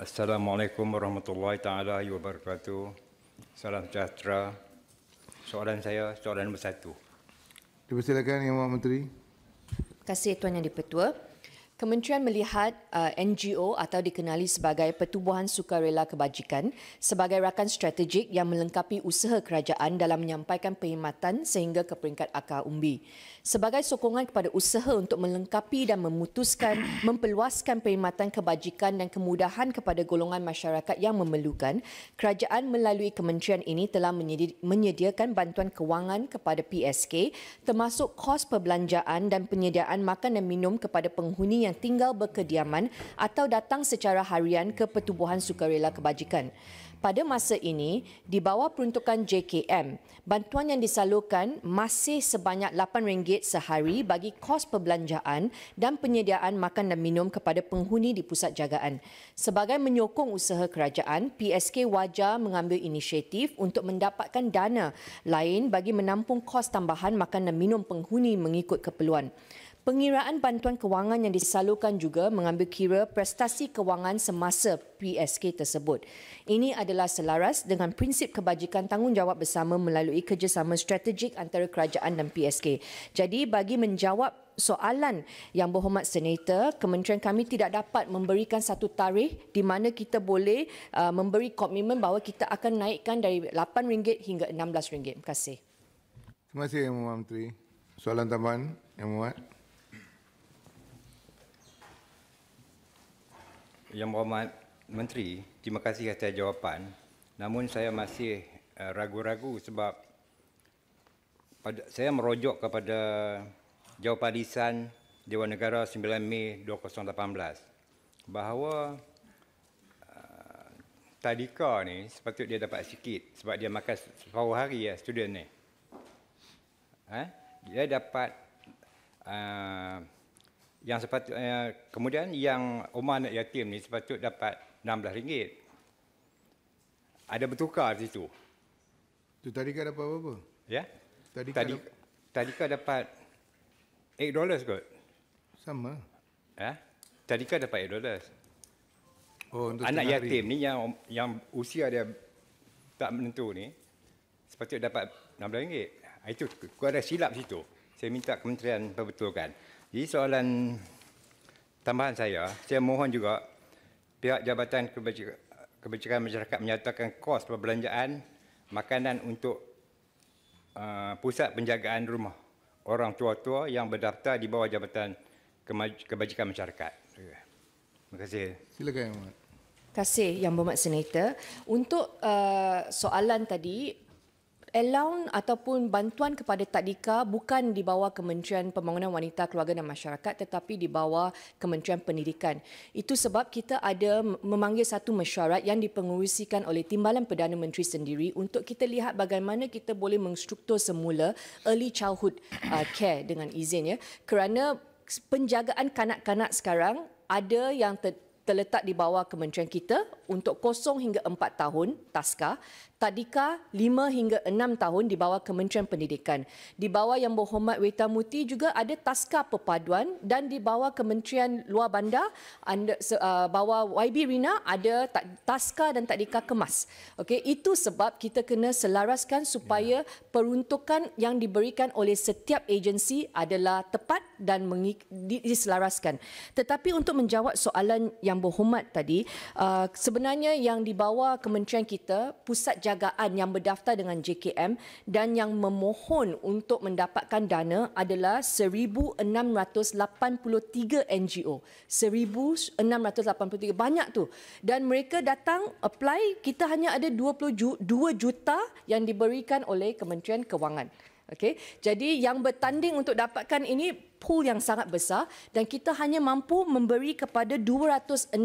Assalamualaikum warahmatullahi taala wabarakatuh. Salam sejahtera. Soalan saya soalan nombor satu. Dipersilakan Yang Menteri. Terima kasih Tuan Yang di Kementerian melihat uh, NGO atau dikenali sebagai Pertubuhan Sukarela Kebajikan sebagai rakan strategik yang melengkapi usaha kerajaan dalam menyampaikan perkhidmatan sehingga ke peringkat akar umbi. Sebagai sokongan kepada usaha untuk melengkapi dan memutuskan, memperluaskan perkhidmatan kebajikan dan kemudahan kepada golongan masyarakat yang memerlukan, kerajaan melalui kementerian ini telah menyedi- menyediakan bantuan kewangan kepada PSK termasuk kos perbelanjaan dan penyediaan makan dan minum kepada penghuni yang yang tinggal berkediaman atau datang secara harian ke Pertubuhan Sukarela Kebajikan. Pada masa ini, di bawah peruntukan JKM, bantuan yang disalurkan masih sebanyak RM8 sehari bagi kos perbelanjaan dan penyediaan makan dan minum kepada penghuni di pusat jagaan. Sebagai menyokong usaha kerajaan, PSK wajar mengambil inisiatif untuk mendapatkan dana lain bagi menampung kos tambahan makan dan minum penghuni mengikut keperluan. Pengiraan bantuan kewangan yang disalurkan juga mengambil kira prestasi kewangan semasa PSK tersebut. Ini adalah selaras dengan prinsip kebajikan tanggungjawab bersama melalui kerjasama strategik antara kerajaan dan PSK. Jadi bagi menjawab soalan yang berhormat senator, kementerian kami tidak dapat memberikan satu tarikh di mana kita boleh uh, memberi komitmen bahawa kita akan naikkan dari RM8 hingga RM16. Terima kasih. Terima kasih Yang Mohd Menteri. Soalan tambahan Yang Mohd Menteri. Yang Berhormat Menteri, terima kasih atas jawapan. Namun saya masih eh, ragu-ragu sebab pada, saya merujuk kepada jawapan lisan Dewan Negara 9 Mei 2018 bahawa uh, tadika ni sepatut dia dapat sikit sebab dia makan separuh hari ya student ni. Ha? Dia dapat yang sepatutnya eh, kemudian yang rumah anak yatim ni sepatut dapat RM16. Ada bertukar di situ. Tu tadi kau dapat apa? Ya. Tadi tadi tadi kau dapat $8 kot. Sama. Ya. Tadi kau dapat $8. Oh, untuk anak yatim ni yang yang usia dia tak menentu ni sepatutnya dapat RM16. Ah, itu kau ada silap situ. Saya minta kementerian perbetulkan. Jadi soalan tambahan saya, saya mohon juga pihak Jabatan Kebajikan Masyarakat menyatakan kos perbelanjaan makanan untuk uh, pusat penjagaan rumah orang tua-tua yang berdaftar di bawah Jabatan Kebajikan Masyarakat. Terima kasih. Silakan, Yang Terima kasih Yang Berhormat Senator. Untuk uh, soalan tadi, allowance ataupun bantuan kepada tadika bukan di bawah Kementerian Pembangunan Wanita, Keluarga dan Masyarakat tetapi di bawah Kementerian Pendidikan. Itu sebab kita ada memanggil satu mesyuarat yang dipengurusikan oleh Timbalan Perdana Menteri sendiri untuk kita lihat bagaimana kita boleh mengstruktur semula early childhood uh, care dengan izin ya. Kerana penjagaan kanak-kanak sekarang ada yang terletak di bawah kementerian kita untuk kosong hingga empat tahun taska tadika lima hingga enam tahun di bawah kementerian pendidikan di bawah yang berhormat Weta Muti juga ada taska perpaduan dan di bawah kementerian luar bandar anda uh, bawah YB Rina ada taska dan tadika kemas Okay, itu sebab kita kena selaraskan supaya ya. peruntukan yang diberikan oleh setiap agensi adalah tepat dan diselaraskan tetapi untuk menjawab soalan yang yang berhormat tadi uh, sebenarnya yang dibawa kementerian kita pusat jagaan yang berdaftar dengan JKM dan yang memohon untuk mendapatkan dana adalah 1683 NGO 1683 banyak tu dan mereka datang apply kita hanya ada 20 juta, 2 juta yang diberikan oleh Kementerian Kewangan Okay. Jadi yang bertanding untuk dapatkan ini pool yang sangat besar dan kita hanya mampu memberi kepada 266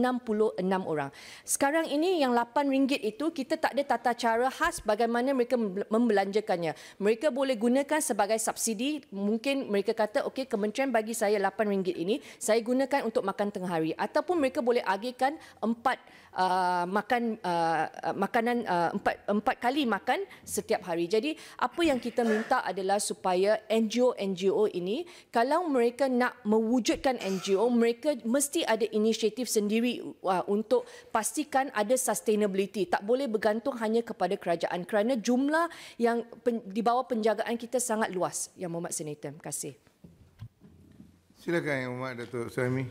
orang. Sekarang ini yang RM8 itu kita tak ada tata cara khas bagaimana mereka membelanjakannya. Mereka boleh gunakan sebagai subsidi. Mungkin mereka kata, okey kementerian bagi saya RM8 ini, saya gunakan untuk makan tengah hari. Ataupun mereka boleh agihkan empat Uh, makan uh, makanan uh, empat, empat kali makan setiap hari. Jadi apa yang kita minta adalah supaya NGO-NGO ini kalau mereka nak mewujudkan NGO, mereka mesti ada inisiatif sendiri uh, untuk pastikan ada sustainability. Tak boleh bergantung hanya kepada kerajaan kerana jumlah yang pen, di bawah penjagaan kita sangat luas. Yang Muhammad Senator, terima kasih. Silakan Yang Muhammad Datuk Suhaimi.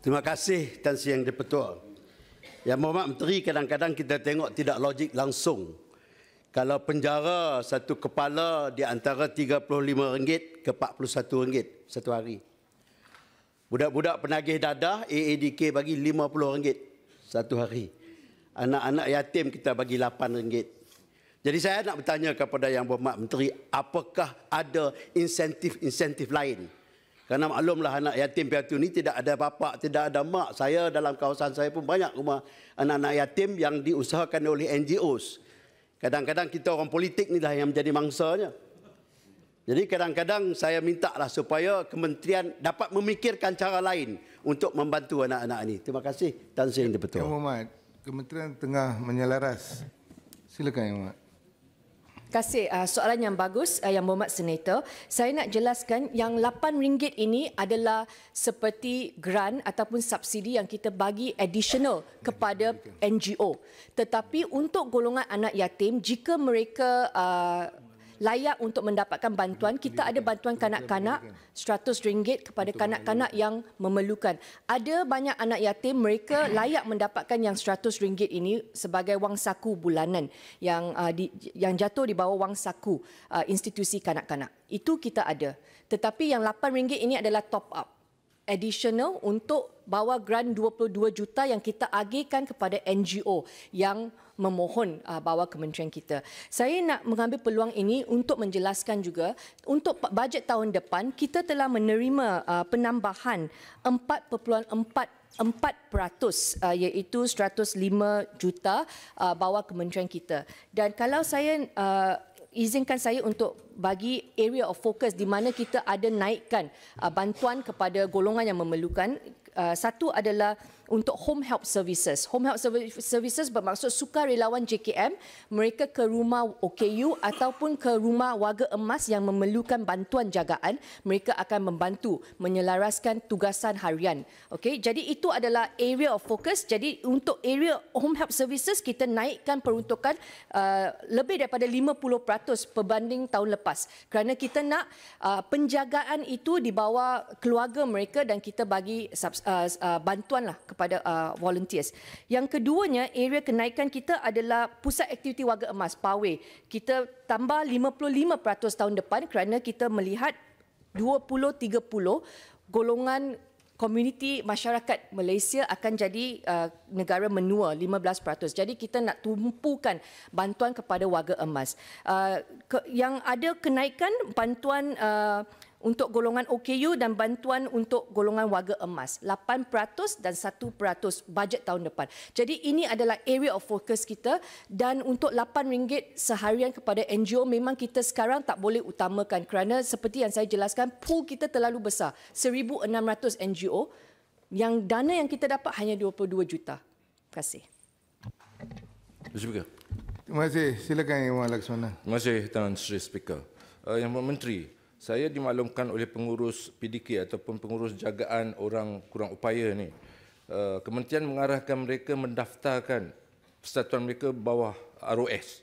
Terima kasih Tan Yang Dipertua. Yang Muhammad Menteri kadang-kadang kita tengok tidak logik langsung kalau penjara satu kepala di antara RM35 ke RM41 satu hari. Budak-budak penagih dadah AADK bagi RM50 satu hari. Anak-anak yatim kita bagi RM8. Jadi saya nak bertanya kepada Yang Berhormat Menteri, apakah ada insentif-insentif lain? Kerana maklumlah anak yatim piatu ini tidak ada bapa, tidak ada mak. Saya dalam kawasan saya pun banyak rumah anak-anak yatim yang diusahakan oleh NGOs. Kadang-kadang kita orang politik ni lah yang menjadi mangsanya. Jadi kadang-kadang saya minta lah supaya kementerian dapat memikirkan cara lain untuk membantu anak-anak ini. Terima kasih Tan Sri Yang Betul. Yang Muhammad, kementerian tengah menyelaras. Silakan Yang Muhammad kasih uh, soalan yang bagus uh, yang Muhammad Senator. Saya nak jelaskan yang RM8 ini adalah seperti grant ataupun subsidi yang kita bagi additional kepada NGO. Tetapi untuk golongan anak yatim jika mereka uh, layak untuk mendapatkan bantuan. Kita ada bantuan kanak-kanak RM100 kepada kanak-kanak yang memerlukan. Ada banyak anak yatim mereka layak mendapatkan yang RM100 ini sebagai wang saku bulanan yang uh, di, yang jatuh di bawah wang saku uh, institusi kanak-kanak. Itu kita ada. Tetapi yang RM8 ini adalah top up additional untuk bawa grant 22 juta yang kita agihkan kepada NGO yang memohon uh, bawa kementerian kita. Saya nak mengambil peluang ini untuk menjelaskan juga untuk bajet tahun depan kita telah menerima uh, penambahan 4.4 empat uh, iaitu 105 juta uh, bawah kementerian kita. Dan kalau saya izinkan saya untuk bagi area of focus di mana kita ada naikkan uh, bantuan kepada golongan yang memerlukan. Uh, satu adalah untuk home help services. Home help services bermaksud sukarelawan JKM mereka ke rumah OKU ataupun ke rumah warga emas yang memerlukan bantuan jagaan, mereka akan membantu menyelaraskan tugasan harian. Okey, jadi itu adalah area of focus. Jadi untuk area home help services kita naikkan peruntukan uh, lebih daripada 50% berbanding tahun lepas kerana kita nak uh, penjagaan itu di bawah keluarga mereka dan kita bagi subs, uh, uh, bantuanlah kepada uh, volunteers. Yang keduanya, area kenaikan kita adalah pusat aktiviti warga emas, PAWE. Kita tambah 55% tahun depan kerana kita melihat 20-30 golongan komuniti masyarakat Malaysia akan jadi uh, negara menua 15%. Jadi kita nak tumpukan bantuan kepada warga emas. Uh, ke, yang ada kenaikan bantuan uh, untuk golongan OKU dan bantuan untuk golongan warga emas. 8% dan 1% bajet tahun depan. Jadi ini adalah area of focus kita dan untuk RM8 seharian kepada NGO memang kita sekarang tak boleh utamakan kerana seperti yang saya jelaskan pool kita terlalu besar. 1,600 NGO yang dana yang kita dapat hanya 22 juta. Terima kasih. Terima kasih. Silakan Yang Laksana. Terima kasih Tuan Sri Speaker. Uh, yang Menteri, saya dimaklumkan oleh pengurus PDK ataupun pengurus jagaan orang kurang upaya ni uh, kementerian mengarahkan mereka mendaftarkan persatuan mereka bawah ROS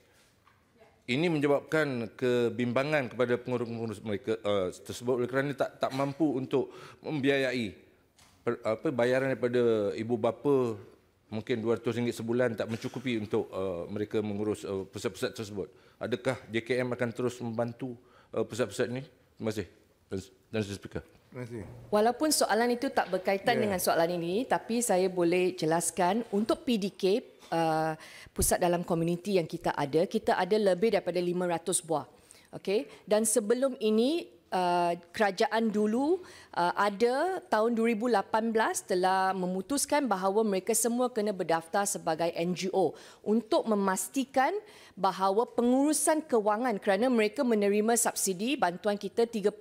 ini menyebabkan kebimbangan kepada pengurus-pengurus mereka uh, tersebut oleh kerana tak tak mampu untuk membiayai per, apa bayaran daripada ibu bapa mungkin RM200 sebulan tak mencukupi untuk uh, mereka mengurus uh, pusat-pusat tersebut. Adakah JKM akan terus membantu uh, pusat-pusat ini? Terima kasih. Dan Mr. Speaker. Walaupun soalan itu tak berkaitan yeah. dengan soalan ini, tapi saya boleh jelaskan untuk PDK, uh, pusat dalam komuniti yang kita ada, kita ada lebih daripada 500 buah. Okay? Dan sebelum ini, Uh, kerajaan dulu uh, ada tahun 2018 telah memutuskan bahawa mereka semua kena berdaftar sebagai NGO untuk memastikan bahawa pengurusan kewangan kerana mereka menerima subsidi bantuan kita 30,000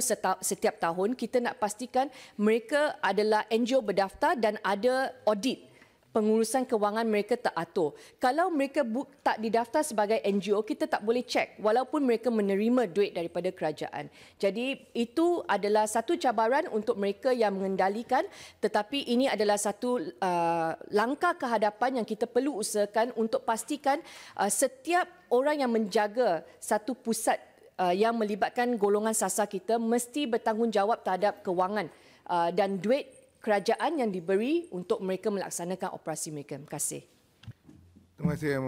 seta- setiap tahun kita nak pastikan mereka adalah NGO berdaftar dan ada audit pengurusan kewangan mereka teratur. Kalau mereka tak didaftar sebagai NGO, kita tak boleh cek walaupun mereka menerima duit daripada kerajaan. Jadi itu adalah satu cabaran untuk mereka yang mengendalikan tetapi ini adalah satu uh, langkah kehadapan yang kita perlu usahakan untuk pastikan uh, setiap orang yang menjaga satu pusat uh, yang melibatkan golongan sasa kita mesti bertanggungjawab terhadap kewangan uh, dan duit kerajaan yang diberi untuk mereka melaksanakan operasi mereka. Terima kasih. Terima kasih.